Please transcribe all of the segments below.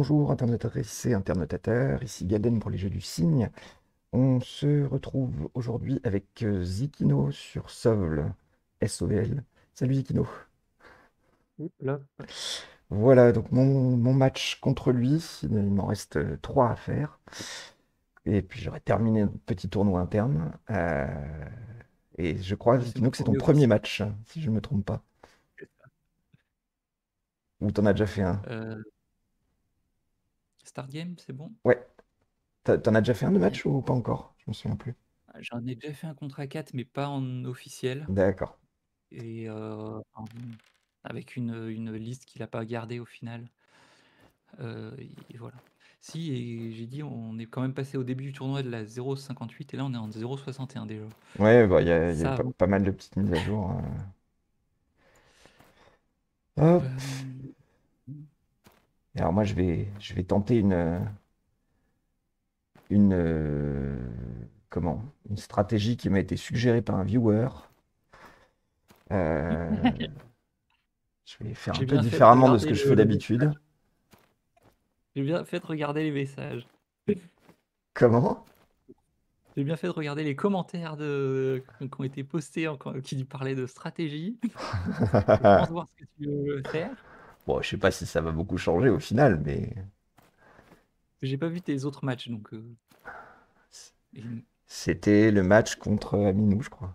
Bonjour internautatrices et terre. ici Gaden pour les Jeux du Cygne. On se retrouve aujourd'hui avec euh, Zikino sur Sovl, s Salut Zikino. Voilà, donc mon, match contre lui, il m'en reste euh, trois à faire. Et puis j'aurai terminé notre petit tournoi interne. Euh, et je crois, Zikino, que c'est ton premier match, hein, si je ne me trompe pas. Ou t'en as déjà fait un Stargame, c'est bon Ouais. T'en as déjà fait un de match ou pas encore Je me souviens plus. Ah, j'en ai déjà fait un a 4, mais pas en officiel. D'accord. Et euh, avec une, une liste qu'il n'a pas gardée au final. Euh, voilà. Si, et j'ai dit, on est quand même passé au début du tournoi de la 0,58 et là on est en 0,61 déjà. Ouais, bah, il y a, y a pas, mal de petites mises à jour. Euh alors moi, je vais, je vais tenter une, comment, une stratégie qui m'a été suggérée par un viewer. Euh, je vais faire un peu différemment de ce que je fais d'habitude. J'ai bien fait de regarder les messages. Comment J'ai bien fait de regarder les commentaires qui ont été postés en... qui parlaient de stratégie. pour voir ce que tu veux faire. Bon, je sais pas si ça va beaucoup changer au final, mais. J'ai pas vu tes autres matchs, donc. Euh, c'était le match contre Aminou, je crois.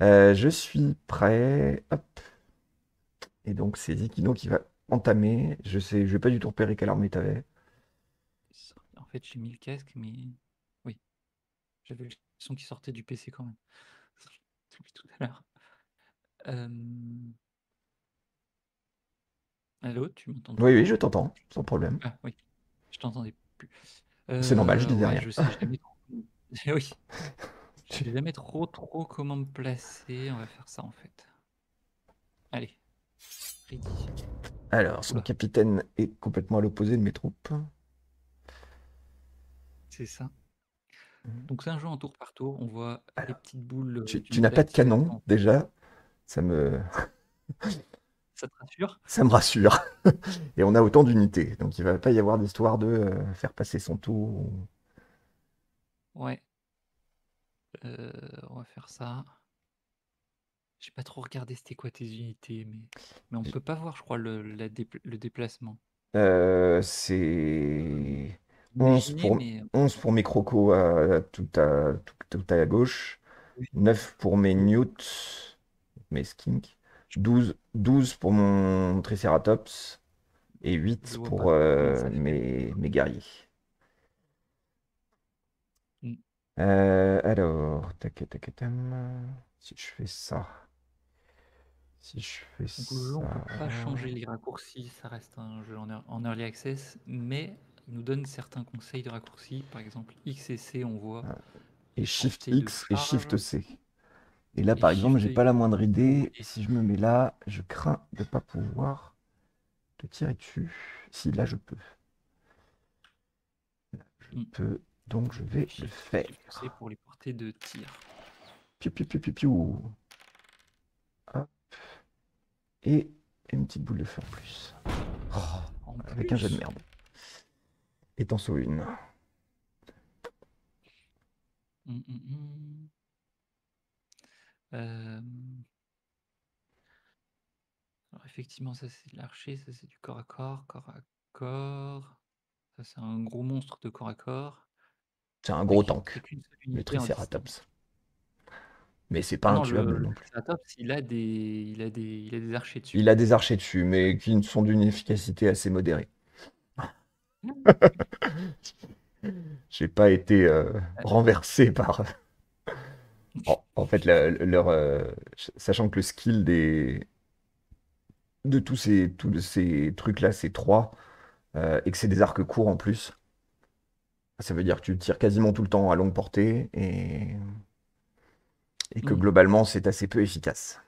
Euh, je suis prêt. Et donc, c'est Zikino qui va entamer. Je sais, je vais pas du tout repérer quelle armée t'avais. En fait, j'ai mis le casque, mais. Oui. J'avais le son qui sortait du PC quand même. Depuis tout à l'heure. Euh, Allô, tu m'entends Oui, oui, je t'entends, sans problème. Ah oui, je t'entendais plus. C'est normal, je euh, dis derrière. je sais Oui, je sais jamais trop trop comment me placer. On va faire ça en fait. Allez, Alors, son capitaine est complètement à l'opposé de mes troupes. c'est ça. Mhm. Donc c'est un jeu en tour par tour. On voit les petites boules euh, tu, n'as pas de canon, déjà. Ça me... Ça te rassure Ça me rassure. Et on a autant d'unités, donc il ne va pas y avoir d'histoire de euh, faire passer son tour. Ouais. Euh, on va faire ça. J'ai pas trop regardé c'était quoi tes unités, mais, mais on ne peut pas voir, je crois, le, déplacement. Euh, c'est 11 pour, mes crocos tout, à, à gauche, 9 pour mes newts, mes skinks, 12, 12 pour mon Triceratops et 8 pour euh, mes, guerriers. Mm. Euh, alors, tac, tac, si je fais ça. Si je fais ça. On ne peut pas changer les raccourcis, ça reste un jeu er-, en early access, mais il nous donne certains conseils de raccourcis. Par exemple, X et C, on voit. Ah, et Shift X et Shift C. Et là, par exemple, j'ai pas la moindre idée. Si je me mets là, je crains de pas pouvoir te tirer dessus. Si là, je peux. je hmm. peux. Donc, je vais le faire. C'est pour les portées de tir. Piu, piu, piu, piu, Et une petite boule de feu en plus. avec un jeu de merde. Et t'en sauves une. Hmm, hmm, euh, effectivement, ça c'est de l'archer, ça c'est du corps à corps, corps à corps. Ça c'est un gros monstre de corps à corps. C'est un gros tank, le Triceratops. Mais c'est pas un intuable. non plus. Le il a, des, il, a des, il a des archers dessus. Il a des archers dessus, mais qui sont d'une efficacité assez modérée. J'ai pas été euh, euh, renversé par en, fait, leur, euh, sachant que le skill de tous ces, trucs-là, c'est 3, euh, et que c'est des arcs courts en plus, ça veut dire que tu tires quasiment tout le temps à longue portée et, que mm. globalement, c'est assez peu efficace.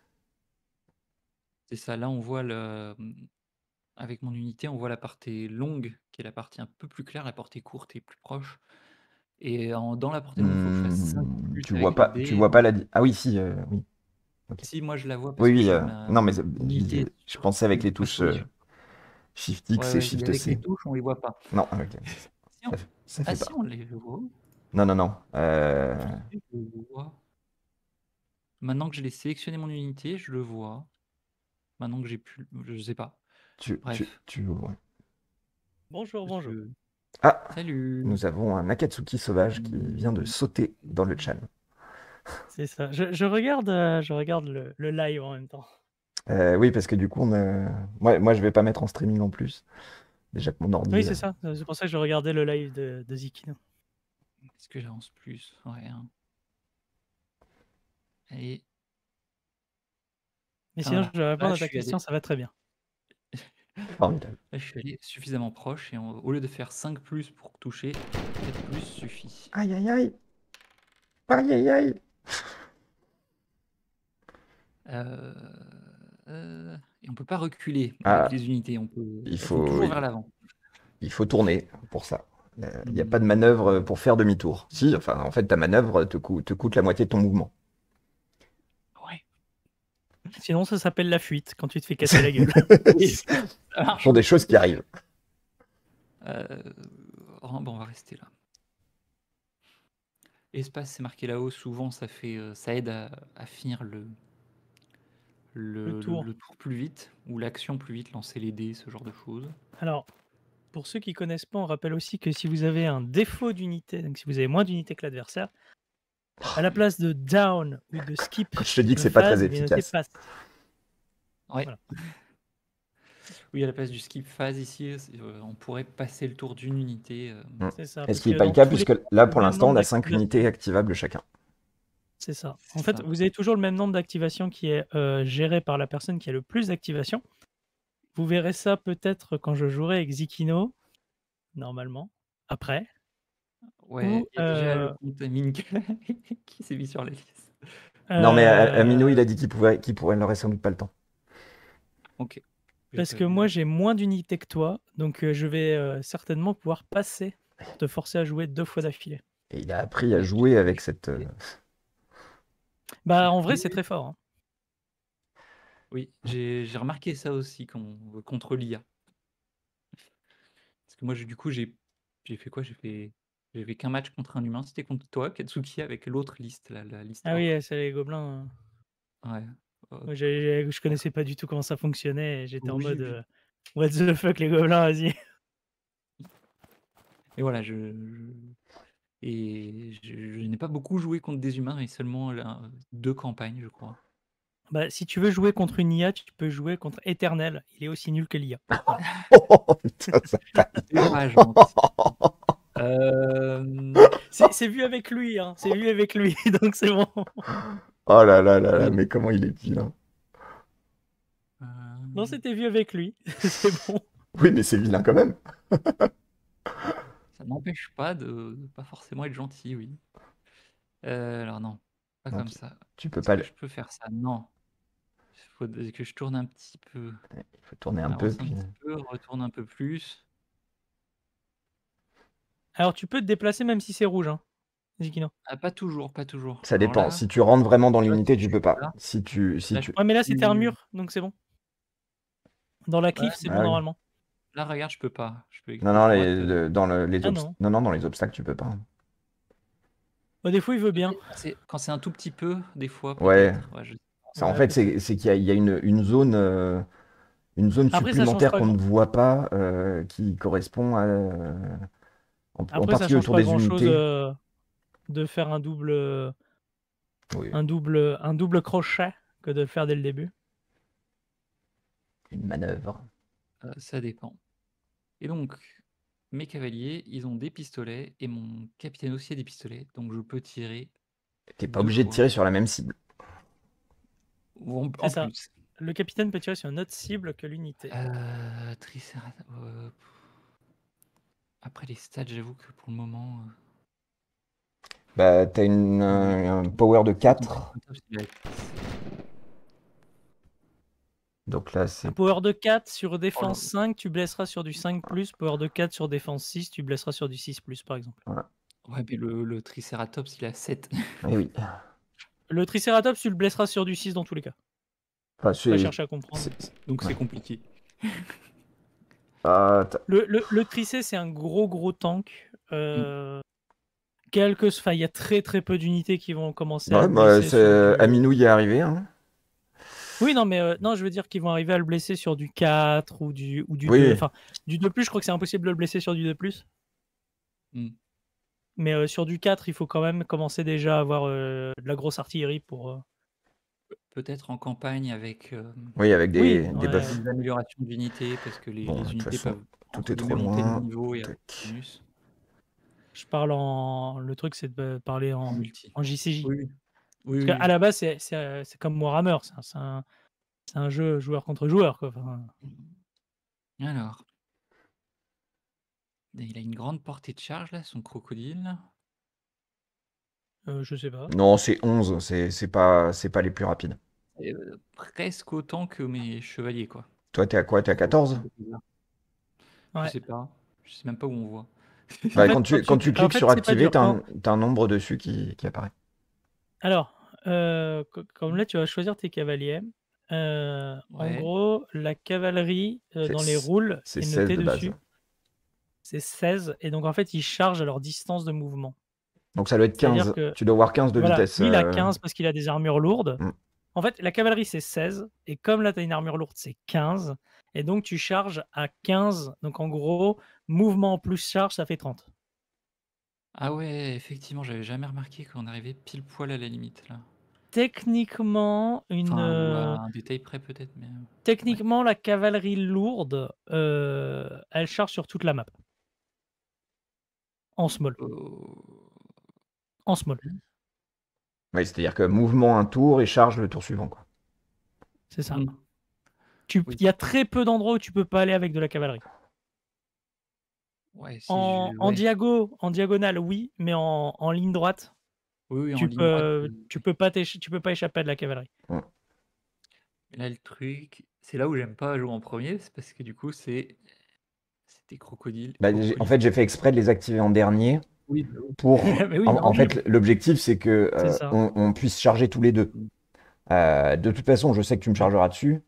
C'est ça, là on voit Avec mon unité, on voit la partie longue, qui est la partie un peu plus claire, la portée courte est plus proche. Et dans la portée, il faut que tu vois pas, Tu vois pas la. Ah oui, si, euh, oui. Si, moi je la vois. Parce oui, oui. Euh, non, mais je, pensais avec les touches euh, Shift X et Shift C. Avec les touches, on les voit pas. Non, ah, ok. ah, si on les voit. Non, non, non. Maintenant que je l'ai sélectionné mon unité, je le vois. Maintenant que j'ai plus. Je sais pas. Tu, Bref. Tu, Bonjour, bonjour. Ah, Salut. nous avons un Akatsuki sauvage qui vient de sauter dans le chat. C'est ça. Je, regarde, je regarde euh, le, live en même temps. Euh, oui, parce que du coup, moi, je vais pas mettre en streaming en plus. Déjà que mon ordi. Oui, euh, c'est ça. C'est pour ça que je regardais le live de, Zikino. Est-ce que j'avance plus Rien. Hein. Allez. Mais sinon, ah, je réponds ah, à ta question, ça va très bien je suis allé suffisamment proche et au lieu de faire 5 plus pour toucher, 4 plus suffit. Aïe aïe aïe. Aïe aïe aïe. Euh, euh, et on peut pas reculer avec ah. les unités, on peut, Il faut- toujours vers l'avant. Il faut tourner pour ça. Il n'y a hmm. pas de manœuvre pour faire demi-tour. Si, enfin, en fait, ta manœuvre te, te coûte la moitié de ton mouvement. Sinon, ça s'appelle la fuite quand tu te fais casser la gueule. Ce sont des choses qui arrivent. Euh, oh, bon, on va rester là. Espace, c'est marqué là-haut. Souvent, ça, fait, euh, ça aide à, finir le, le, tour. plus vite ou l'action plus vite, lancer les dés, ce genre de choses. Alors, pour ceux qui connaissent pas, on rappelle aussi que si vous avez un défaut d'unité, donc si vous avez moins d'unité que l'adversaire, à la place de down ou de skip. Quand je te dis que c'est pas très efficace. Oui, à la place du skip phase ici, euh, on pourrait passer le tour d'une unité. Euh. Mm. Est-ce Est qu'il n'est pas le cas, puisque là, pour l'instant, on a cinq unités activables chacun. C'est ça. En fait, vous avez toujours le même nombre d'activations qui est euh, géré par la personne qui a le plus d'activations. Vous verrez ça peut-être quand je jouerai avec Zikino, normalement, après. Ouais, il y a déjà le euh, compte qui s'est mis sur la liste. Non, mais euh, euh, Amino, il a dit qu'il pourrait, qu'il pourrait, il sans doute pas le temps. Ok. Parce que moi, j'ai moins d'unités que toi, donc je vais certainement pouvoir passer, te forcer à jouer deux fois d'affilée. Et il a appris à jouer avec cette. Bah, en vrai, c'est très fort. Hein. Oui, j'ai, remarqué ça aussi contre l'IA. Parce que moi, du coup, j'ai, j'ai fait quoi J'ai fait j'ai vu qu'un match contre un humain, c'était contre toi, Katsuki, avec l'autre liste, la, liste. Ah oui, euh, c'est les gobelins. Hein. Ouais. Oh, oh. je, connaissais pas du tout comment ça fonctionnait. J'étais en mode euh, What the fuck les gobelins, vas-y. Et voilà, je, et je, n'ai pas beaucoup joué contre des humains, et seulement deux campagnes, je crois. Bah, si tu veux jouer contre une IA, tu peux jouer contre Eternel. Il est aussi nul que l'IA. oh, putain, ça... Hein. Euh, c'est vu avec lui, hein. c'est vu avec lui, donc c'est bon. Oh là là là là, mais comment il est vilain. Euh, non, c'était vu avec lui, c'est bon. Oui, mais c'est vilain quand même. Ça n'empêche pas de... pas forcément être gentil, oui. Euh, alors non, pas comme ça. Tu peux pas. je peux faire ça, non. Il faut que je tourne un petit peu. Il faut tourner un peu. retourne un peu plus. Alors tu peux te déplacer même si c'est rouge. Hein. Ah, pas toujours, pas toujours. Ça dépend. Si tu rentres vraiment dans l'unité, tu peux pas. Si tu, si tu... mais là c'était un mmh. mur, donc c'est bon. Dans la cliff, c'est ah bon normalement. Là, regarde, je peux pas. Je peux... Non, non, dans les ah non. dans les obstacles, tu peux pas. Bah, des fois, il veut bien. Quand c'est un tout petit peu, des fois. Ouais. Ça, en fait, c'est qu'il y, a une, zone. Euh, une zone supplémentaire qu'on ne voit pas euh, qui correspond à, euh, après, ça change pas grand chose euh, de faire un double, un double, un double crochet que de faire dès le début. Une manœuvre. Euh, ça dépend. Et donc, mes cavaliers, ils ont des pistolets et mon capitaine aussi a des pistolets, donc je peux tirer. T'es pas obligé de tirer sur la même cible. Le capitaine peut tirer sur une autre cible que l'unité. Euh, après les stats, j'avoue que pour le moment. Euh, bah, t'as euh, un, power de 4. Donc là, c'est. Power de 4 sur défense 5, tu blesseras sur du 5, power de 4 sur défense 6, tu blesseras sur du 6, par exemple. Ouais, mais le, le Triceratops, il a 7. Et eh oui. Le Triceratops, tu le blesseras sur du 6 dans tous les cas. Enfin, chercher à comprendre. Donc c'est compliqué. Ah, le, le, le Tricé, c'est un gros gros tank. Euh, Quelques, il y a très très peu d'unités qui vont commencer. à bah, sur... Aminou y est arrivé. Hein. Oui, non, mais euh, non, je veux dire qu'ils vont arriver à le blesser sur du 4 ou du, ou du 2. Enfin, du 2, je crois que c'est impossible de le blesser sur du 2. Hmm. Mais euh, sur du 4, il faut quand même commencer déjà à avoir de la grosse artillerie pour. Peut-être en campagne avec, euh, oui, avec des, des, améliorations d'unités, parce que les, les unités tout est trop loin. Je parle en. Le truc, c'est de euh, parler en, Multi. en JCJ. Oui. oui, parce à la base, euh, c'est comme Warhammer, c'est un, un, jeu joueur contre joueur. Quoi. Alors. Il a une grande portée de charge, là, son crocodile. Euh, je sais pas. Non, c'est 11, c'est, c'est pas, c'est pas les plus rapides. Euh, presque autant que mes chevaliers, quoi. Toi, t'es à quoi T'es à 14 Je sais pas. Je sais même pas où on voit. Bah, quand tu, quand tu cliques sur activer, t'as un, nombre dessus qui, qui apparaît. Alors, euh, comme là, tu vas choisir tes cavaliers. En gros, la cavalerie dans les roules c'est est 16 C'est 16. Et donc, en fait, ils chargent à leur distance de mouvement. Donc ça doit être 15. Tu dois avoir 15 de vitesse. Il a 15 euh, parce qu'il a des armures lourdes. Mm. En fait, la cavalerie, c'est 16. Et comme là, tu une armure lourde, c'est 15. Et donc, tu charges à 15. Donc, en gros, mouvement plus charge, ça fait 30. Ah ouais, effectivement, j'avais jamais remarqué qu'on arrivait pile poil à la limite, là. Techniquement, une. Euh, un détail près, peut-être. Euh, techniquement, la cavalerie lourde, elle charge sur toute la map. En small. Oh en small. c'est-à-dire que mouvement un tour et charge le tour suivant. Quoi. C'est ça. Mm. Tu, Il y a très peu d'endroits où tu peux pas aller avec de la cavalerie. en, en, diagonale, oui, mais en, en ligne droite, oui, tu, peux, tu peux pas tu peux pas échapper à de la cavalerie. Là, le truc, c'est là où j'aime pas jouer en premier, c'est parce que du coup, c'est des crocodiles. crocodiles. Bah, en fait, j'ai fait exprès de les activer en dernier bah pour. en, fait, l'objectif, c'est que euh, on, puisse charger tous les deux. Mm. Euh, de toute façon, je sais que tu me chargeras dessus.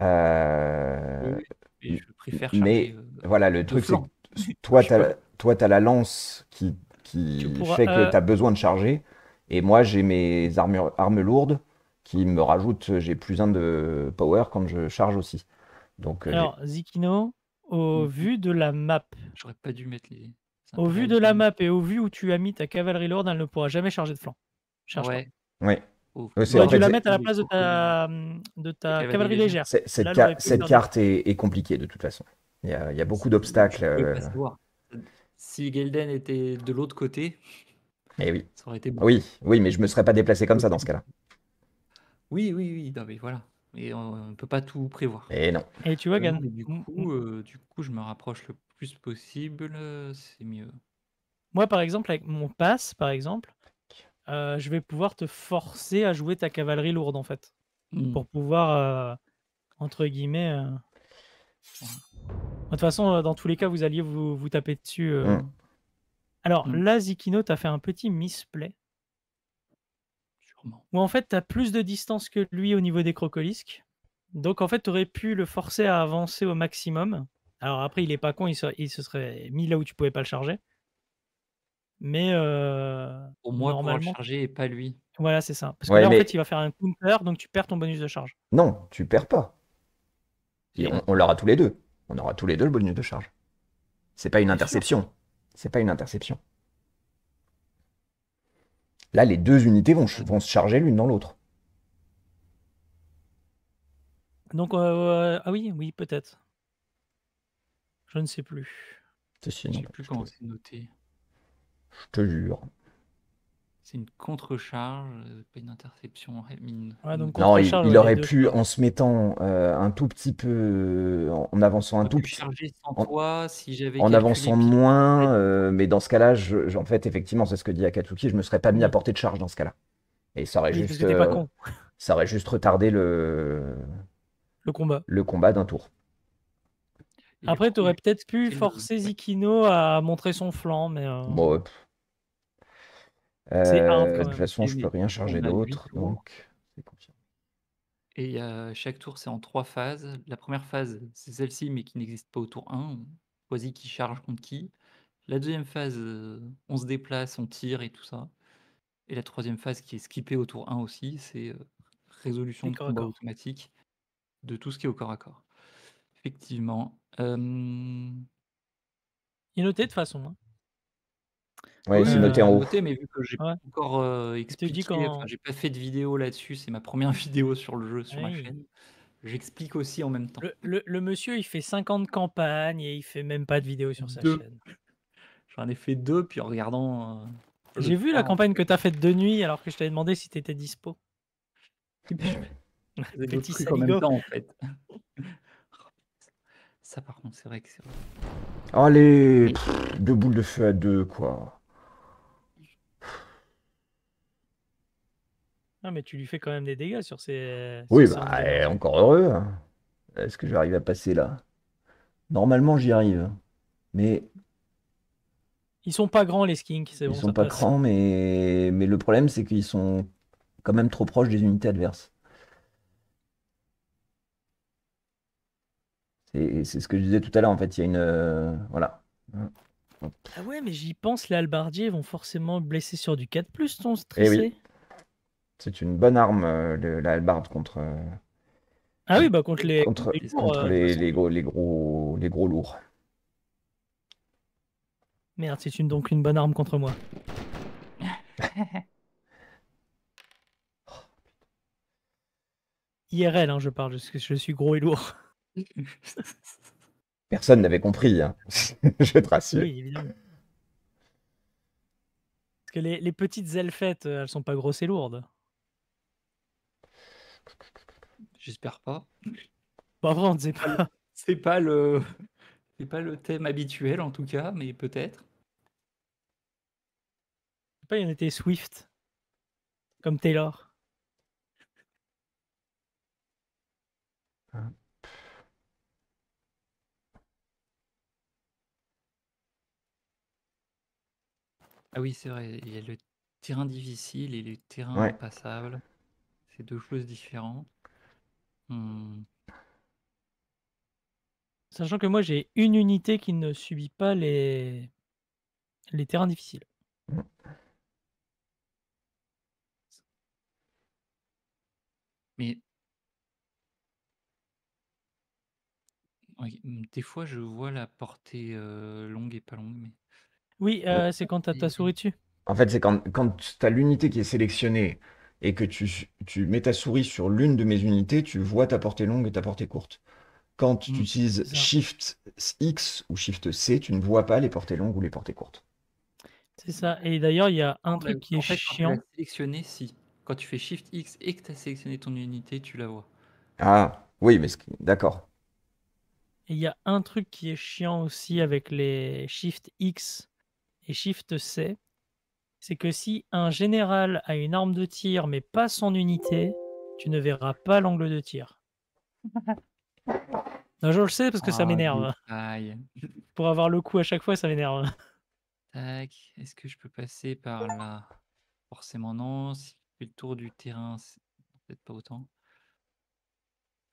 Euh, je préfère mais voilà, le truc, c'est toi, tu as, la lance qui, qui fait que tu as besoin de charger. Et moi, j'ai mes armures, armes lourdes qui me rajoutent, j'ai plus un de power quand je charge aussi. Donc, Alors, Zikino, au vu de la map. J'aurais pas dû mettre les. Au vu de la map et au vu où tu as mis ta cavalerie lourde, elle ne pourra jamais charger de flanc. ouais. tu la mettre à la place de ta, cavalerie légère. Cette, carte est, compliquée de toute façon. Il y a, beaucoup d'obstacles. Euh. Si Gelden était de l'autre côté, eh oui. ça aurait été bon. Oui, oui, mais je me serais pas déplacé comme ça dans ce cas-là. Oui, oui, oui. mais voilà et on ne peut pas tout prévoir. Et non. Et tu vois, Gann, du coup, euh, du coup, je me rapproche le plus possible, c'est mieux. Moi, par exemple, avec mon pass, par exemple, euh, je vais pouvoir te forcer à jouer ta cavalerie lourde, en fait, hmm. pour pouvoir, euh, entre guillemets... De toute façon, dans tous les cas, vous alliez vous, vous taper dessus. Hmm. Alors hmm. là, Zikino, t'as fait un petit misplay. Ou en fait, tu as plus de distance que lui au niveau des crocolisques. Donc en fait, tu aurais pu le forcer à avancer au maximum. Alors après, il est pas con, il se, serait mis là où tu pouvais pas le charger. Mais euh, au moins normalement... pour le charger et pas lui. Voilà, c'est ça. Parce que en fait, il va faire un counter, donc tu perds ton bonus de charge. Non, tu perds pas. on, on l'aura tous les deux. On aura tous les deux le bonus de charge. C'est pas une interception. C'est pas une interception. Là, les deux unités vont, se charger l'une dans l'autre. Donc, euh, euh, ah oui, oui, peut-être. Je ne sais plus. Je ne sais plus comment c'est noté. Je te jure. C'est une contre-charge, pas une interception. non, il, euh, aurait pu, en se mettant euh, un tout petit peu, euh, en avançant un tout petit peu. En, avançant moins, mais dans ce cas-là, en fait, effectivement, c'est ce que dit Akatsuki, je me serais pas mis à portée de charge dans ce cas-là. Et ça aurait, juste, ça aurait juste retardé le, le combat, le combat d'un tour. Après, tu aurais peut-être pu forcer Zikino à montrer son flanc, mais. Bon, euh, de toute façon, je peux rien charger d'autre, donc Et chaque tour, c'est en trois phases. La première phase, c'est celle-ci, mais qui n'existe pas au tour 1. On qui charge contre qui. La deuxième phase, euh, on se déplace, on tire et tout ça. Et la troisième phase, qui est skippée au tour 1 aussi, c'est euh, résolution de combat automatique de tout ce qui est au corps à corps. Effectivement. Il est noté de façon. Hein. Ouais, c'est noté en haut. mais vu que j'ai pas encore euh, expliqué, j'ai pas fait de vidéo là-dessus, c'est ma première vidéo sur le jeu sur ma chaîne. J'explique aussi en même temps. Le, monsieur, il fait 50 campagnes et il fait même pas de vidéo sur sa chaîne. J'en ai fait deux, puis en regardant. Euh, j'ai vu la campagne que tu as faite de nuit alors que je t'avais demandé si tu étais dispo. Eh ben, Petit en même temps, en fait. Ça, par contre, c'est vrai que c'est. vrai. Allez, deux boules de feu à deux, quoi. Ah mais tu lui fais quand même des dégâts sur ces. Euh, oui, bah, encore heureux. Hein. Est-ce que j'arrive à passer là Normalement, j'y arrive. Mais. Ils sont pas grands, les skinks, c'est bon. Ils sont pas grands, mais... mais le problème, c'est qu'ils sont quand même trop proches des unités adverses. C'est ce que je disais tout à l'heure, en fait, il y a une. Euh, voilà. Ah ouais, mais j'y pense, les albardiers vont forcément blesser sur du 4, ton eh stressé. C'est une bonne arme, euh, la hallebarde contre. Euh, ah oui, bah contre les les, euh, gros, les, gros, les gros lourds. Merde, c'est une, donc une bonne arme contre moi. IRL, hein, je parle, que je suis gros et lourd. Personne n'avait compris, hein. je te rassure. Oui, évidemment. Parce que les, les petites elfettes, elles sont pas grosses et lourdes. J'espère pas. Pas C'est pas le, pas le thème habituel en tout cas, mais peut-être. Pas il était Swift, comme Taylor. Hein. Ah oui, c'est vrai, il y a le terrain difficile et le terrain impassable. C'est deux choses différentes. Hmm. Sachant que moi, j'ai une unité qui ne subit pas les, les terrains difficiles. Mais hmm, Des fois, je vois la portée euh, longue et pas longue. Mais... Oui, euh, c'est quand tu as ta souris dessus. En fait, c'est quand, quand tu as l'unité qui est sélectionnée et que tu, mets ta souris sur l'une de mes unités, tu vois ta portée longue et ta portée courte. Quand tu mm, utilises Shift X ou Shift C, tu ne vois pas les portées longues ou les portées courtes. C'est ça. Et d'ailleurs, il y a un truc qui est chiant. Quand tu si. Quand tu fais Shift X et que tu as sélectionné ton unité, tu la vois. Ah, oui, mais d'accord. il y a un truc qui est chiant aussi avec les Shift X et Shift C, c'est que si un général a une arme de tir mais pas son unité, tu ne verras pas l'angle de tir. non, je le sais parce que ça ah, m'énerve. Pour avoir le coup à chaque fois, ça m'énerve. Tac, est-ce que je peux passer par là Forcément non. Si je fais le tour du terrain, c'est peut-être pas autant.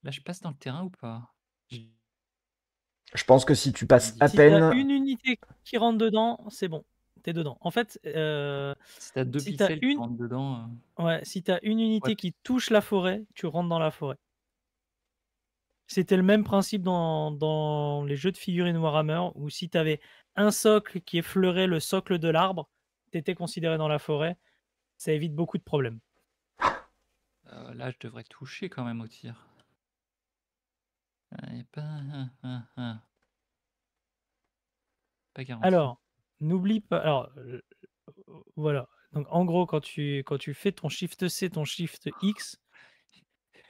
Là, je passe dans le terrain ou pas Je pense que si tu passes à peine. une unité qui rentre dedans, c'est bon t'es dedans. En fait, euh, si t'as une... dedans. Euh. Ouais, si as une unité qui touche la forêt, tu rentres dans la forêt. C'était le même principe dans, les jeux de figurines Warhammer, où si t'avais un socle qui effleurait le socle de l'arbre, t'étais considéré dans la forêt. Ça évite beaucoup de problèmes. Euh, là, je devrais toucher quand même au tir. Ah, pas... Hein, hein, hein. Alors, n'oublie pas. Alors, voilà. Donc, en gros, quand tu, quand tu fais ton Shift C, ton Shift X,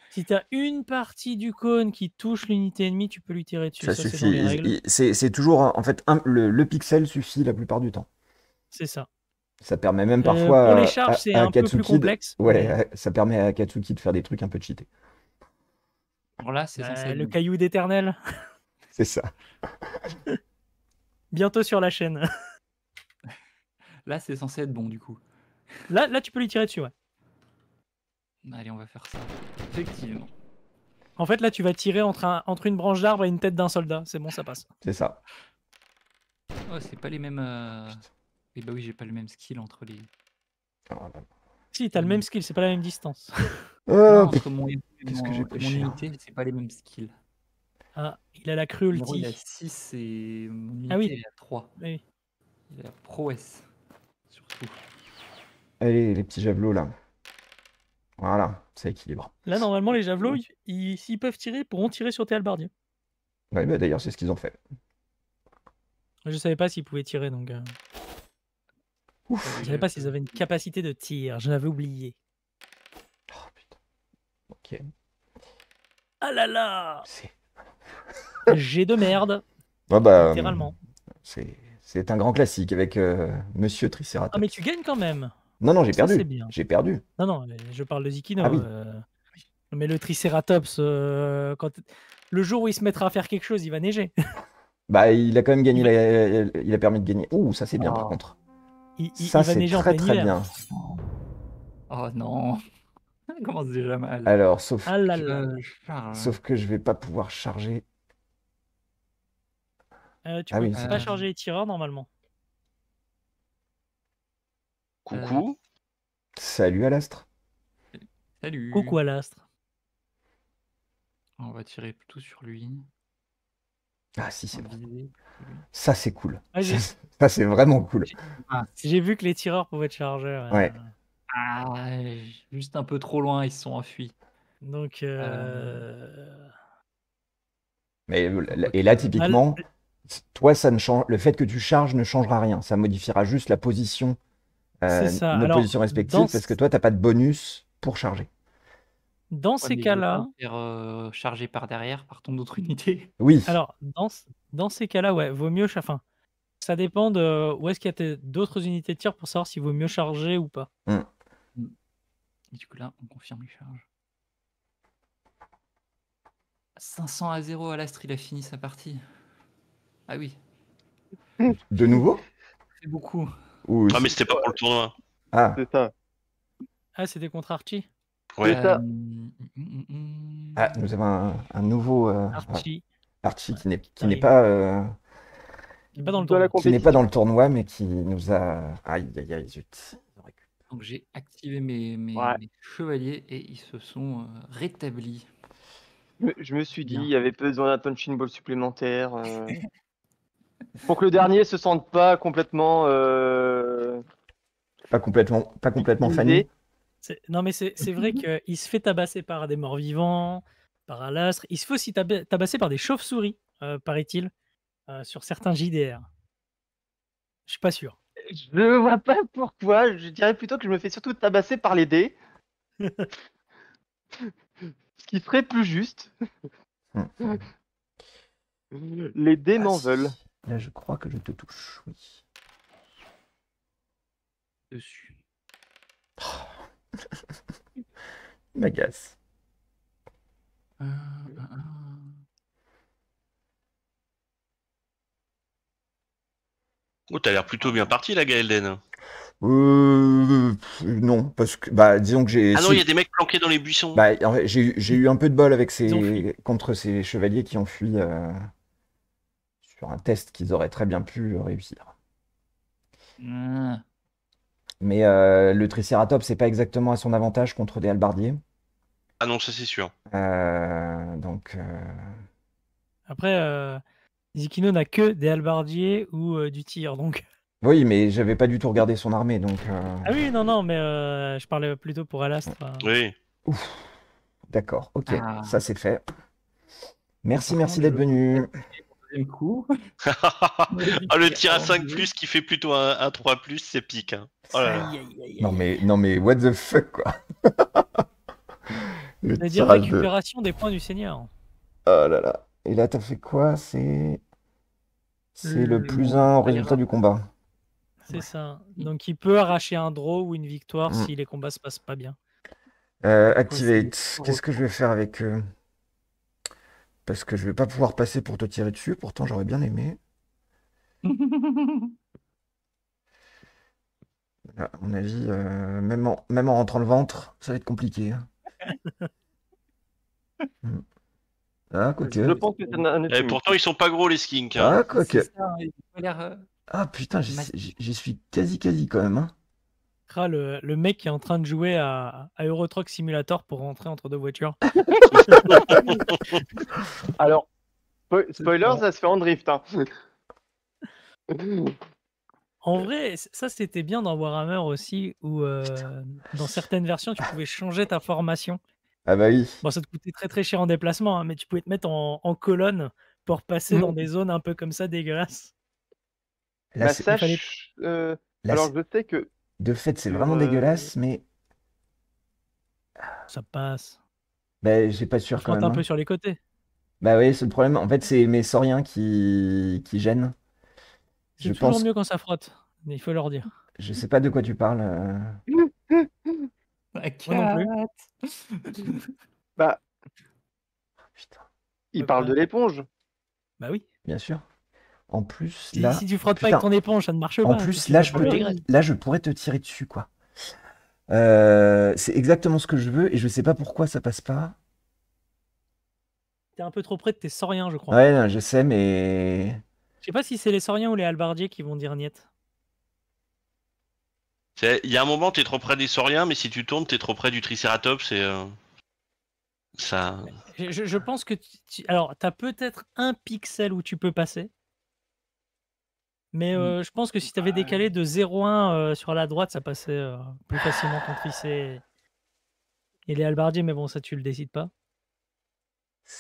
si tu as une partie du cône qui touche l'unité ennemie, tu peux lui tirer dessus. Ça, suffit. C'est toujours, en fait, le, pixel suffit la plupart du temps. C'est ça. Ça permet même euh, parfois. les charges, c'est un peu plus complexe. Ouais, ça permet à Katsuki de faire des trucs un peu cheatés. Bon, là, c'est bah, le caillou d'éternel. C'est ça. Bientôt sur la chaîne. Là, c'est censé être bon du coup. Là, là, tu peux lui tirer dessus, ouais. Bah, allez, on va faire ça. Effectivement. En fait, là, tu vas tirer entre, entre une branche d'arbre et une tête d'un soldat. C'est bon, ça passe. C'est ça. Oh, c'est pas les mêmes. Euh... Et eh bah oui, j'ai pas le même skill entre les. Ah, si, t'as le même skill, c'est pas la même distance. Oh, non, que j'ai mon unité, c'est pas les mêmes skills. Ah, il a la cruelty. il a 6 et mon ah unité, ah, oui. il a 3. Oui. Il a prouesse. Surtout. Allez, les petits javelots là. Voilà, ça équilibre. Là, normalement, les javelots, s'ils peuvent tirer, pourront tirer sur tes albardiens. Ouais, bah, d'ailleurs, c'est ce qu'ils ont fait. Je savais pas s'ils pouvaient tirer, donc. Euh, Ouf. Je savais pas s'ils avaient une capacité de tir, je l'avais oublié. Oh putain. Ok. Ah là là J'ai de merde. Ah bah, Littéralement. C'est. C'est un grand classique avec euh, Monsieur Triceratops. Ah, mais tu gagnes quand même. Non, non, j'ai perdu. J'ai perdu. Non, non, je parle de Zikino. Ah euh. Mais le Triceratops, euh, quand... le jour où il se mettra à faire quelque chose, il va neiger. bah, il a quand même gagné. Il, a permis de gagner. Oh, ça c'est bien par oh. contre. ça, c'est très, très bien. Oh non. Ça commence déjà mal. Alors, sauf, ah Que... sauf que je vais pas pouvoir charger euh, tu ah peux pas euh. charger les tireurs normalement. Coucou. Euh. Salut Alastre. Salut. Coucou Alastre. On va tirer plutôt sur lui. Ah si c'est bon. Ça c'est cool. ça, c'est vraiment cool. J'ai vu que les tireurs pouvaient être chargeurs. Hein. Ouais. Ah, juste un peu trop loin, ils se sont enfuis. Donc. Mais et là typiquement, toi, ça ne change, le fait que tu charges ne changera rien. Ça modifiera juste la position, euh, ça. nos parce que toi, tu n'as pas de bonus pour charger. Dans ces cas-là. Euh, charger par derrière, par ton autre unité. Oui. Alors, dans, ces cas-là, ouais, vaut mieux. Enfin, ça dépend de où est-ce qu'il y a d'autres unités de tir pour savoir s'il vaut mieux charger ou pas. Hmm. du coup, là, on confirme les charges. 500 à 0, l'astre il a fini sa partie. Ah oui. De nouveau C'est beaucoup. Ah, mais c'était pas pour le tournoi. Ah. Ah, c'était contre Archie Oui. Ça. Ah, nous avons un, nouveau. Euh, ah, Archie. qui n'est, pas. Euh, pas dans le tournoi. Qui n'est pas dans le tournoi, mais qui nous a. Aïe, aïe, aïe, zut. Donc j'ai activé mes, mes, chevaliers et ils se sont euh, rétablis. Je me suis dit, il y avait besoin d'un punching ball supplémentaire. Pour que le dernier se sente pas complètement. Euh, pas complètement, pas complètement fané. Non, mais c'est vrai qu'il se fait tabasser par des morts vivants, par un lastre. Il se fait aussi tabasser par des chauves-souris, euh, paraît-il, euh, sur certains JDR. Je suis pas sûr. Je ne vois pas pourquoi. Je dirais plutôt que je me fais surtout tabasser par les dés. Ce qui serait plus juste. Hum. les dés m'en ah, veulent. Là, je crois que je te touche, oui. Dessus. Oh. Il m'agace. Oh, t'as l'air plutôt bien parti, la Gaëlden. Euh, non, parce que bah disons que j'ai. Ah non, il y a des mecs planqués dans les buissons. Bah, j'ai eu un peu de bol avec ces contre ces chevaliers qui ont fui. Euh, sur un test qu'ils auraient très bien pu réussir. Ah. Mais euh, le Triceratops, c'est pas exactement à son avantage contre des halbardiers. Ah non, ça c'est sûr. Euh, donc. Euh, Après, Zikino n'a que des halbardiers ou du tir, donc. Oui, mais j'avais pas du tout regardé son armée, donc. Ah oui, non, non, mais je parlais plutôt pour Alastre. Oui. D'accord, ok, ah. ça c'est fait. Merci, merci d'être venu. Ah, le tir à 5 plus qui fait plutôt un, 3 plus, c'est pique. Hein. Oh non, mais, non mais what the fuck quoi. à dire récupération des points du Seigneur. Oh là là. Et là, t'as fait quoi C'est. C'est le, plus 1 au résultat du combat. C'est ça. Donc il peut arracher un draw ou une victoire mm. si les combats se passent pas bien. Euh, activate. Qu'est-ce que je vais faire avec eux parce que je vais pas pouvoir passer pour te tirer dessus, pourtant j'aurais bien aimé. Là, à mon avis, euh, même, en, même en rentrant le ventre, ça va être compliqué. Hein. Hmm. Ah, Et eh, pourtant, ils sont pas gros, les skinks. Hein. Ah, euh, Ah, putain, j'y suis quasi, quasi quand même. Hein le, mec qui est en train de jouer à, Eurotruck Simulator pour rentrer entre deux voitures. Alors, spoiler, ça se fait en drift. Hein. En vrai, ça c'était bien dans Warhammer aussi, où euh, dans certaines versions, tu pouvais changer ta formation. Ah bah oui. Bon, ça te coûtait très très cher en déplacement, hein, mais tu pouvais te mettre en, colonne pour passer mm. dans des zones un peu comme ça dégueulasses. Bah, euh, alors je sais que de fait, c'est vraiment dégueulasse, mais. Ça passe. Ben, j'ai pas sûr quand même. un peu hein. sur les côtés. Bah oui, c'est le problème. En fait, c'est mes sauriens qui, qui gênent. C'est Je toujours pense. mieux quand ça frotte, mais il faut leur dire. Je sais pas de quoi tu parles. Euh. Bah, bah, Putain, il parle bah. de l'éponge. Bah oui. bien sûr. En plus, là. Si, tu frottes pas avec ton éponge, ça ne marche pas. En plus, là, je peux là, je pourrais te tirer dessus, quoi. Euh, c'est exactement ce que je veux et je sais pas pourquoi ça passe pas. T'es un peu trop près de tes sauriens, je crois. Ouais, non, je sais, mais. Je sais pas si c'est les sauriens ou les albardiers qui vont dire niette. Il y a un moment, t'es trop près des sauriens, mais si tu tournes, t'es trop près du tricératops euh, Ça. Je, pense que. Tu... Alors, t'as peut-être un pixel où tu peux passer. Mais mmh. euh, je pense que si tu avais décalé de 0-1 euh, sur la droite, ça passait euh, plus facilement contre IC et, les Albardiers, mais bon, ça tu le décides pas.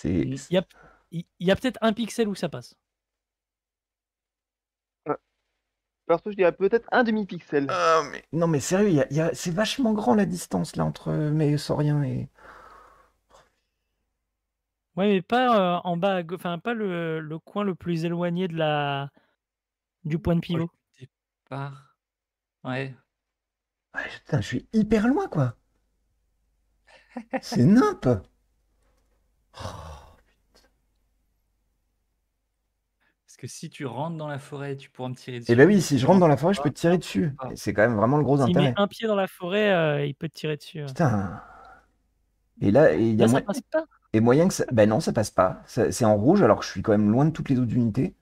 Il y a, peut-être un pixel où ça passe. que je dirais peut-être un demi-pixel. Ah, non, mais sérieux, y c'est vachement grand la distance là entre mes et. Ouais, mais pas en bas, enfin pas le coin le plus éloigné de la, du point de pivot. Ouais. je suis hyper loin, quoi. C'est nimp. Oh, Parce que si tu rentres dans la forêt, tu pourras me tirer eh ben dessus. Et oui, si je rentre dans la forêt, je peux te tirer ah, dessus. Ah. C'est quand même vraiment le gros intérêt. un pied dans la forêt, euh, il peut te tirer dessus. Putain. Et là, il y a Et moyen que Ben non, ça passe pas. C'est en rouge alors que je suis quand même loin de toutes les autres unités.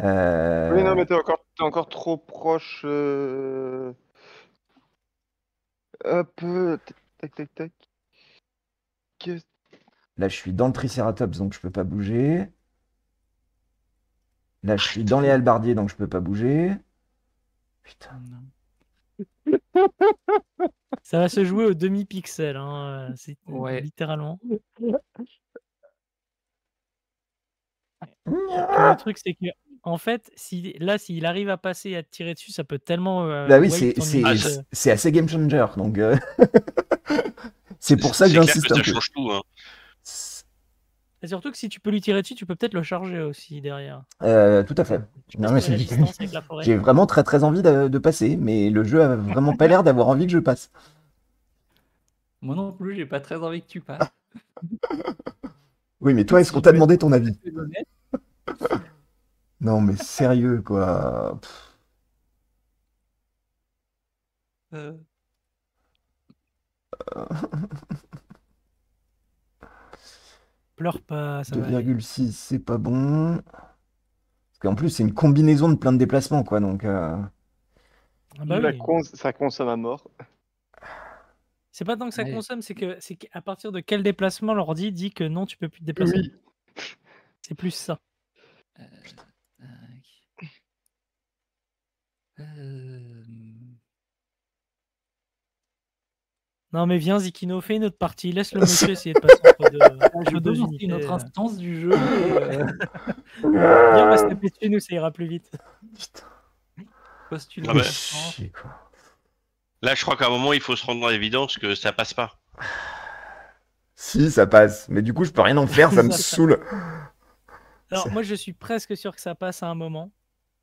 Euh, oui, non, mais t'es encore, encore trop proche. Euh, hop, tac, tac, tac. Là, je suis dans le Triceratops, donc je peux pas bouger. Là, je suis dans les halbardiers, donc je peux pas bouger. Putain, non. Ça va se jouer au demi-pixel, hein. ouais. littéralement. Le truc, c'est que en fait, si, là, s'il arrive à passer et à te tirer dessus, ça peut tellement. Euh, bah oui, euh. c'est assez game changer. Donc, euh, c'est pour ça que j'insiste. Ça surtout que si tu peux lui tirer dessus, tu peux peut-être le charger aussi derrière. tout à fait. J'ai vraiment très très envie de, de, passer, mais le jeu a vraiment pas l'air d'avoir envie que je passe. Moi non plus, j'ai pas très envie que tu passes. oui, mais toi, est-ce qu'on t'a demandé ton avis non, mais sérieux, quoi. Euh. pleure pas, ça va 2,6, c'est pas bon. Parce qu'en plus, c'est une combinaison de plein de déplacements, quoi. Donc, euh. ah bah ça consomme à mort. C'est pas tant que ça consomme, c'est que c'est qu'à partir de quel déplacement l'ordi dit que non, tu peux plus te déplacer. C'est plus ça. Euh, Euh, non mais viens Zikino, fais une autre partie, laisse le monsieur essayer de passer entre deux, Je Une autre instance du jeu. Euh, euh, viens, on va se taper nous ça ira plus vite. Putain. Ah ben. Là je crois qu'à un moment il faut se rendre à l'évidence que ça passe pas. Si ça passe, mais du coup je peux rien en faire, ça, me saoule. Alors moi je suis presque sûr que ça passe à un moment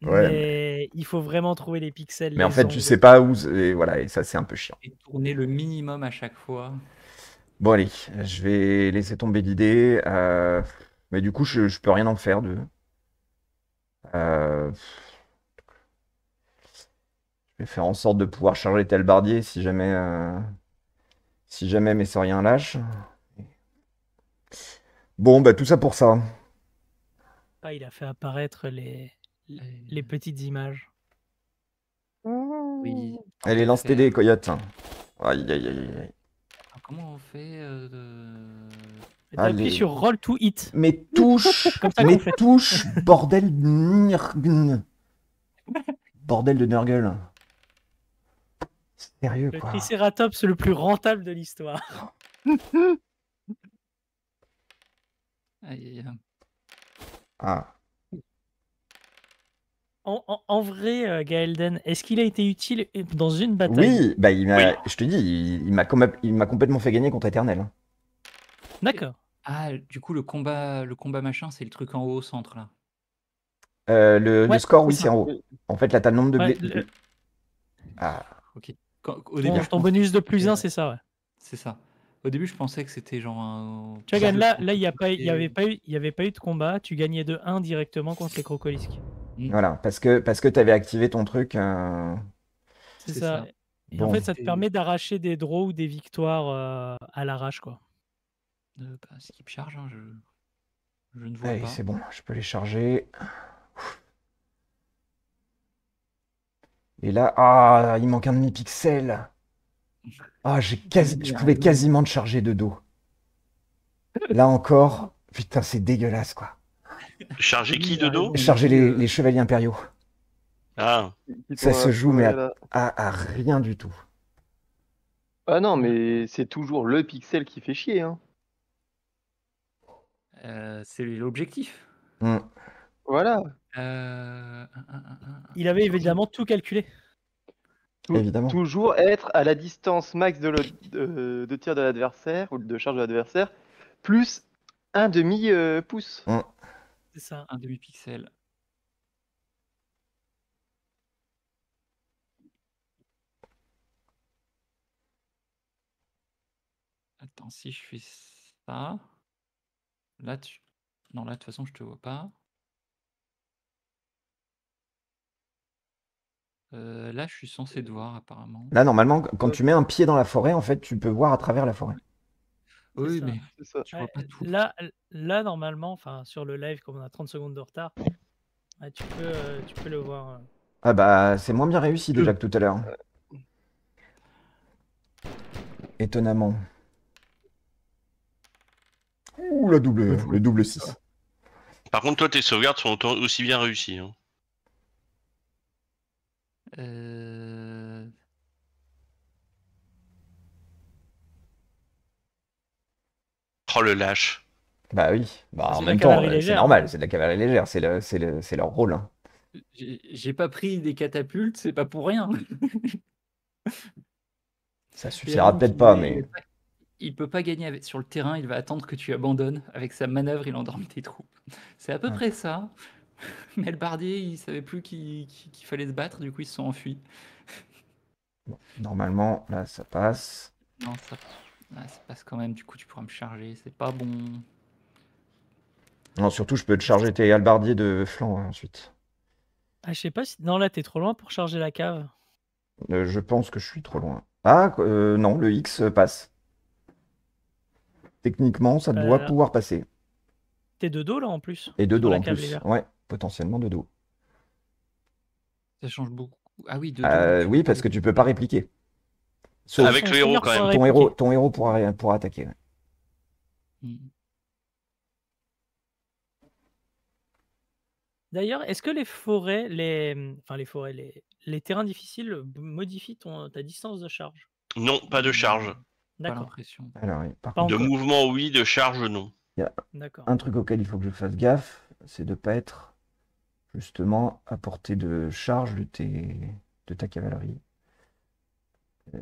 il faut vraiment trouver les pixels. Mais en fait, tu sais pas où. Et voilà, et ça, c'est un peu chiant. Et tourner le minimum à chaque fois. Bon, allez, je vais laisser tomber l'idée. Euh, mais du coup, je, ne peux rien en faire de. Euh, je vais faire en sorte de pouvoir charger tel bardier si jamais. Euh, si jamais mes sauriens lâchent. Bon, bah, tout ça pour ça. Ah, il a fait apparaître les les petites images. Mmh. Oui. Allez, lance tes dés, coyote. Hein. Aïe, aïe, aïe, aïe. Comment on fait euh... sur roll to hit. Mais touche Mais touche Bordel de... Bordel de Nurgle. Sérieux, le quoi. Le Triceratops le plus rentable de l'histoire. aïe, aïe, aïe. Ah en, vrai, euh, Gaelden, est-ce qu'il a été utile dans une bataille Oui, bah, je te dis, il, m'a complètement fait gagner contre Éternel. Hein. D'accord. Ah, du coup, le combat, le combat machin, c'est le truc en haut au centre, là. Euh, le, score, oui, c'est en haut. En fait, là, t'as le nombre de Ah. Ok. au début, ton, bonus de plus 1, c'est ça, ouais. C'est ça. Au début, je pensais que c'était genre un. Tu là, là, il n'y avait, pas avait pas eu de combat. Tu gagnais de 1 directement contre les Crocolisques. Mm. Voilà, parce que, parce que tu avais activé ton truc. Euh, c'est ça. en fait, ça te permet d'arracher des draws ou des victoires euh, à l'arrache, quoi. De euh, bah, charge, hein, je... ne vois pas. C'est bon, je peux les charger. Et là, ah, il manque un demi-pixel. Ah, j'ai quasi... je pouvais quasiment te charger de dos. Là encore, putain, c'est dégueulasse, quoi. Charger qui de dos Charger euh, les, chevaliers impériaux. Ah. Ça se joue, mais à, rien du tout. Ah non, mais c'est toujours le pixel qui fait chier. Hein. Euh, c'est l'objectif. Hmm. Voilà. Euh, Il avait évidemment tout calculé. Toujours être à la distance max de, de, tir de l'adversaire ou de charge de l'adversaire, plus un demi-pouce. Hmm. C'est ça, un demi-pixel. Attends, si je fais ça, là tu... Non, là de toute façon je te vois pas. Euh, là je suis censé te voir apparemment. Là normalement, quand tu mets un pied dans la forêt, en fait tu peux voir à travers la forêt. Oui, mais Là, là normalement, enfin sur le live, comme on a 30 secondes de retard, euh, tu peux, le voir. Euh. Ah bah c'est moins bien réussi déjà que tout à l'heure. Étonnamment. Ouh la double, le double 6. Par contre, toi, tes sauvegardes sont aussi bien réussies. Hein. Euh... le lâche. Bah oui, bah, en même temps, euh, c'est normal, c'est de la cavalerie légère, c'est le, le, leur rôle. Hein. J'ai pas pris des catapultes, c'est pas pour rien. Ça suffira peut-être pas, mais. Il peut pas gagner avec... sur le terrain, il va attendre que tu abandonnes. Avec sa manœuvre, il endormit tes troupes. C'est à peu près ça. Mais le bardier, il savait plus qu'il fallait se battre, du coup, ils se sont enfuis. normalement, là, ça passe. Non, ça passe. Ah, ça passe quand même, du coup tu pourras me charger, c'est pas bon. Non, surtout je peux te charger tes albardiers de flanc hein, ensuite. Ah, je sais pas si. Non, là t'es trop loin pour charger la cave. Euh, je pense que je suis trop loin. Ah, euh, non, le X euh, passe. Techniquement, ça doit pouvoir passer. T'es de dos là en plus Et de dos en plus. Ouais, potentiellement de dos. Ça change beaucoup. Ah oui, de dos. oui, parce que tu peux pas répliquer. Avec le héros quand même. Ton héros, ton pourra, attaquer. Mm. D'ailleurs, est-ce que les forêts, les, enfin les forêts, les, les terrains difficiles modifient ton, ta distance de charge Non, pas de charge. D'accord. de mouvement, oui, de charge, non. un truc auquel il faut que je fasse gaffe, c'est de ne pas être justement à portée de charge de ta cavalerie. Euh,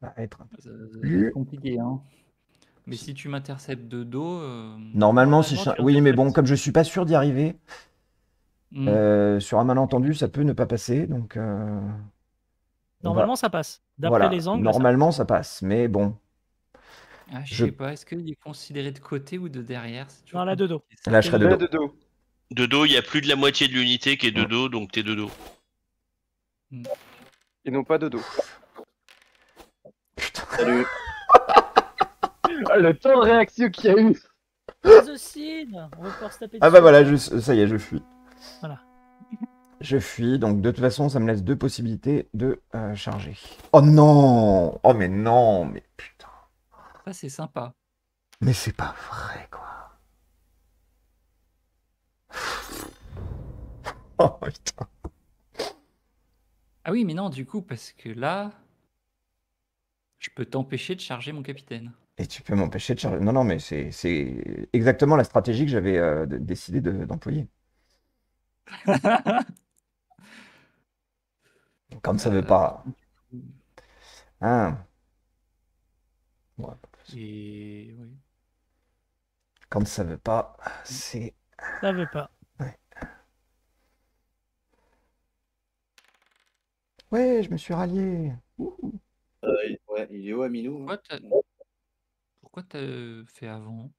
ça va être euh, compliqué. Hein. Mais si tu m'interceptes de dos. Euh, Normalement, si je... oui, mais bon, comme je suis pas sûr d'y arriver, hmm. euh, sur un malentendu, ça peut ne pas passer. Donc. Normalement, ça passe. D'après les angles. Normalement, ça passe. mais bon. Ah, je, ne sais pas, est-ce qu'il est considéré de côté ou de derrière si Non, là, de dos. Là, je serais de dos. De dos, il y a plus de la moitié de l'unité qui est de dos, donc t'es de dos. Et hmm. non pas de dos. Putain. Salut. le temps de réaction qu'il y a eu. on Ah bah voilà, ça y est, je fuis. Voilà. Je fuis, donc de toute façon, ça me laisse deux possibilités de euh, charger. Oh non Oh mais non, mais putain. Ça c'est sympa. Mais c'est pas vrai quoi. Oh putain. Ah oui, mais non, du coup, parce que là, je peux t'empêcher de charger mon capitaine. Et tu peux m'empêcher de charger. Non, non, mais c'est, exactement la stratégie que j'avais euh, décidé d'employer. Quand ça veut euh, pas. Hein. Ouais, et oui. Comme ça veut pas, c'est. Ça veut pas. Ouais, je me suis rallié. Euh, il- est où, Aminou hein Pourquoi t'as, fait avant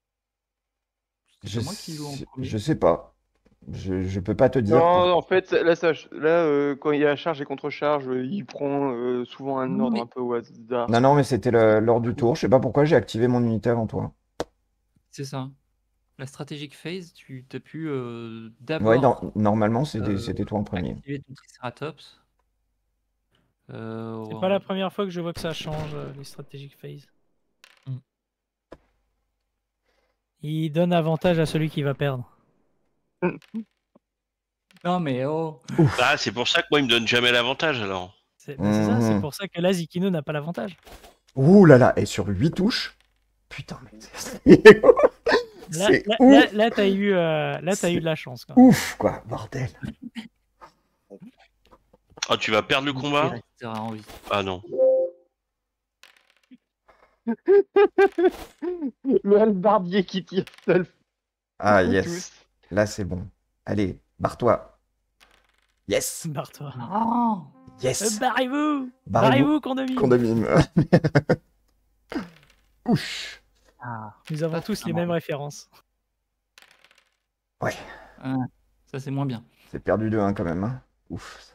Je, sais- pas. Je, je peux pas te dire. Non, en fait, là, là euh, quand il y a charge et contre-charge, euh, il prend souvent un ordre un peu au Non, non, mais c'était lors du tour. Je sais pas pourquoi j'ai activé mon unité avant toi. C'est ça. La stratégique phase, tu t'as pu d'abord Ouais, normalement, c'était c'était toi en premier. activer ton Triceratops euh, c'est pas la première fois que je vois que ça change euh, les stratégiques phase. Mm. Il donne avantage à celui qui va perdre. Non mais oh. Ah, c'est pour ça que moi il me donne jamais l'avantage alors. C'est mhm. pour ça que l'Azikino n'a pas l'avantage. Ouh là là, et sur 8 touches Putain mais c'est Là, là, t'as eu, euh, eu, de la chance. Quoi. Ouf quoi, bordel Ah, tu vas perdre le combat Ah non. le barbier qui tire seul. Ah yes. Là c'est bon. Allez, barre-toi. Yes. Barre-toi. yes. Euh, barrez-vous. Barrez-vous, condamine. Condomine. Ouch. Ah, Nous avons ah, tous les mêmes références. Ouais. ça c'est moins bien. C'est perdu de 1 hein, quand même. Hein. Ouf. Ça...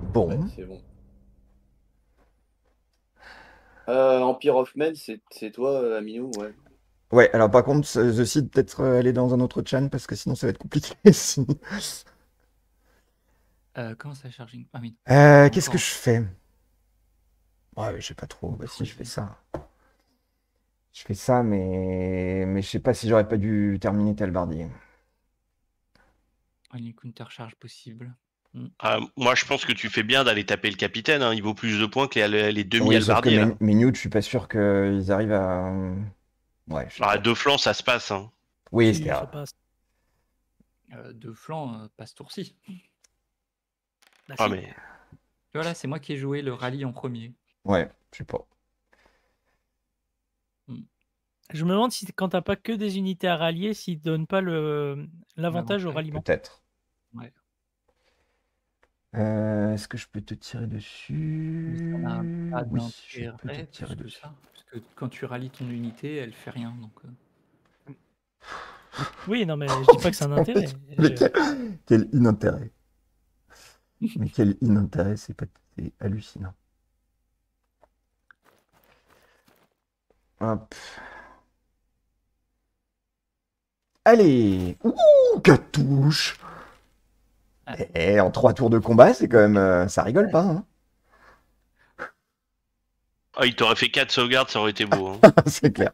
Bon. c'est bon. Euh, Empire of Men, c'est toi, euh, Aminou, ouais. Ouais, alors par contre, The Seed, peut-être euh, aller dans un autre channel parce que sinon ça va être compliqué. comment ça charging ah, Qu'est-ce que je fais Ouais, je sais pas trop. Bah, si, je fais ça. Je fais ça, mais, mais je sais pas si j'aurais pas dû terminer Talbardier. Oh, une counter-charge possible. Mm. Ah, moi, je pense que tu fais bien d'aller taper le capitaine. Hein. Il vaut plus de points que les, les demi Mais Newt, je suis pas sûr qu'ils arrivent à. Euh, ouais. à ah, deux flancs, ça se passe. Hein. Oui, c'est ça euh, deux flancs, pas euh, passe tourci. Ah, mais. Voilà, c'est moi qui ai joué le rallye en premier. Ouais, je sais pas. Mm. Je me demande si quand t'as pas que des unités à rallier, s'ils donnent pas l'avantage au ralliement. Peut-être. Ouais. Euh, est-ce que je peux te tirer dessus? Oui, je peux te tirer dessus. parce que quand tu rallies ton unité, elle fait rien donc, euh. Oui, non, mais je dis pas que c'est un intérêt, quel inintérêt. Mais quel inintérêt, c'est pas hallucinant. Hop. Allez! Ouh! 4 et eh, eh, en trois tours de combat, c'est quand même. Euh, ça rigole pas. hein. Ah, il t'aurait fait 4 sauvegardes, ça aurait été beau. Hein. c'est clair.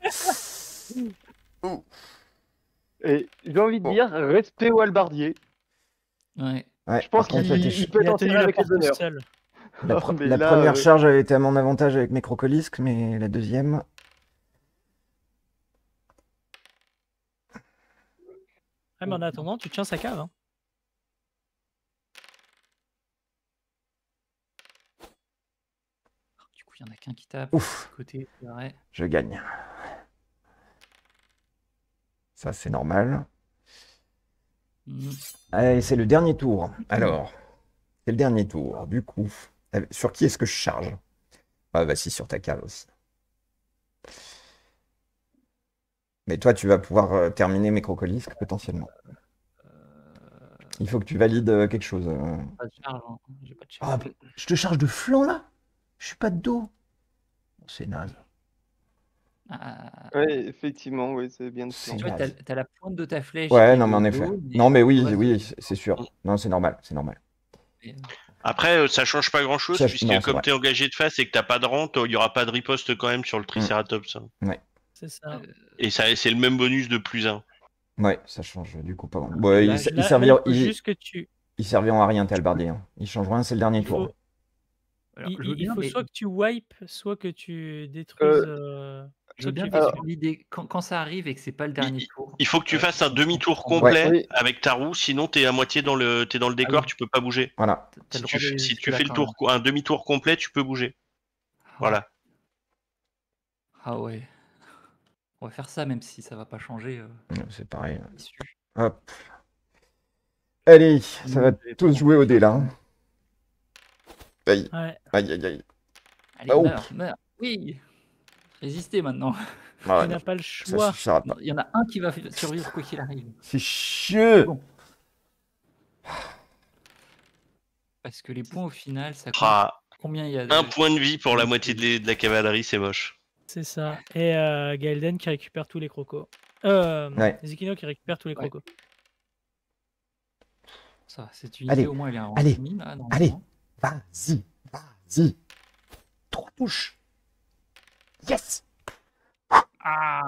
Et j'ai envie de dire, respect au Albardier. Ouais. Je pense qu'il peut être avec les La, oh, première charge avait été à mon avantage avec mes crocolisques, mais la deuxième. Ah, mais en attendant, tu tiens sa cave. Hein. il y en a qu'un qui tape. Ouf. Côté, Je gagne. Ça, c'est normal. Mm. Allez, c'est le dernier tour. Alors, c'est le dernier tour. Du coup, sur qui est-ce que je charge Ah, bah si, sur ta cave aussi. Mais toi, tu vas pouvoir euh, terminer mes crocolisques potentiellement. Euh, il faut que tu valides euh, quelque chose. je te charge de flanc là je suis pas de dos. C'est naze. Oui, Ouais, effectivement, oui, c'est bien. Tu vois, t'as, la pointe de ta flèche. Ouais, non, mais en effet. non, mais oui, oui, c'est sûr. Mm. Non, c'est normal, c'est normal. Après, euh, ça change pas grand chose, puisque comme tu es engagé de face et que t'as pas de rente, il y aura pas de riposte quand même sur le Triceratops. Hein. Mm. Ouais. C'est ça. Euh, et ça, c'est le même bonus de plus 1. Ouais, ça change du coup pas grand ah, Ils il, il tu... il à rien, Talbardier. Hein. Il change rien, c'est le dernier tour il, faut soit que tu wipes, soit que tu détruises. Euh, euh, bien l'idée. Quand, quand, ça arrive et que c'est pas le dernier tour. Il faut que tu euh, fasses un demi-tour complet avec ta roue, sinon tu es à moitié dans le, dans le ah décor, tu peux pas bouger. Voilà. Si tu, fais le tour, un demi-tour complet, tu peux bouger. Ah voilà. Ah ouais. On va faire ça même si ça va pas changer. C'est pareil. Hop. Allez, ça va tous jouer au dé là. Aïe, ouais. aïe, aïe, Allez, ah, Oui Résistez maintenant. Ah il n'a pas le choix. Il y en a un qui va survivre quoi qu'il arrive. C'est chieux Parce que les points au final, ça coûte ah, Combien il y a de... Un point de vie pour la moitié de, la cavalerie, c'est moche. C'est ça. Et euh, qui récupère tous les crocos. Euh, Zikino qui récupère tous les crocos. Ça, c'est une idée, au moins elle est allez, allez, Vas-y, vas-y. Trois touches. Yes ah.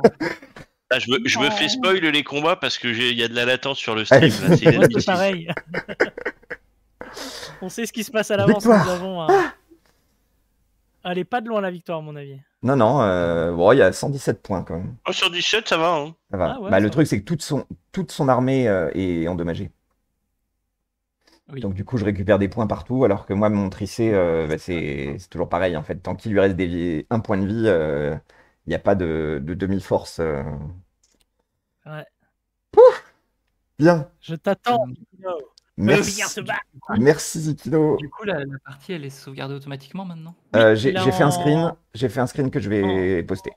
je, me, je fais oh. spoil les combats parce que il y a de la latence sur le stream. c'est pareil. On sait ce qui se passe à l'avance. Nous avons. Allez, pas de loin la victoire, à mon avis. Non, non, euh, bon, il y a 117 points quand même. Oh, sur 17, ça va. Hein. Ça va. Ah bah, le truc, c'est que toute son, toute son armée euh, est endommagée. Donc du coup, je récupère des points partout, alors que moi, mon tricé, euh, bah, c'est toujours pareil. En fait, tant qu'il lui reste des, un point de vie, euh, il n'y a pas de, de demi-force. Euh. Bien. Je t'attends. Mmh. Merci, merci Zikino. Du coup, la, partie, elle est sauvegardée automatiquement maintenant. j'ai fait un screen. J'ai fait un screen que je vais poster.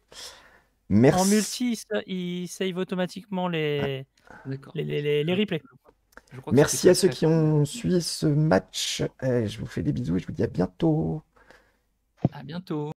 Merci. En multi, il save automatiquement les, les, les replays. Merci à ceux qui ont suivi ce match. Eh, je vous fais des bisous et je vous dis à bientôt. À bientôt.